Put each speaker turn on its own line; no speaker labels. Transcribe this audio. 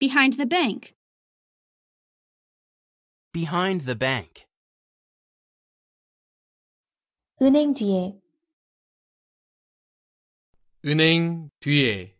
Behind the bank. Behind the bank. 은행 뒤에. 은행 뒤에.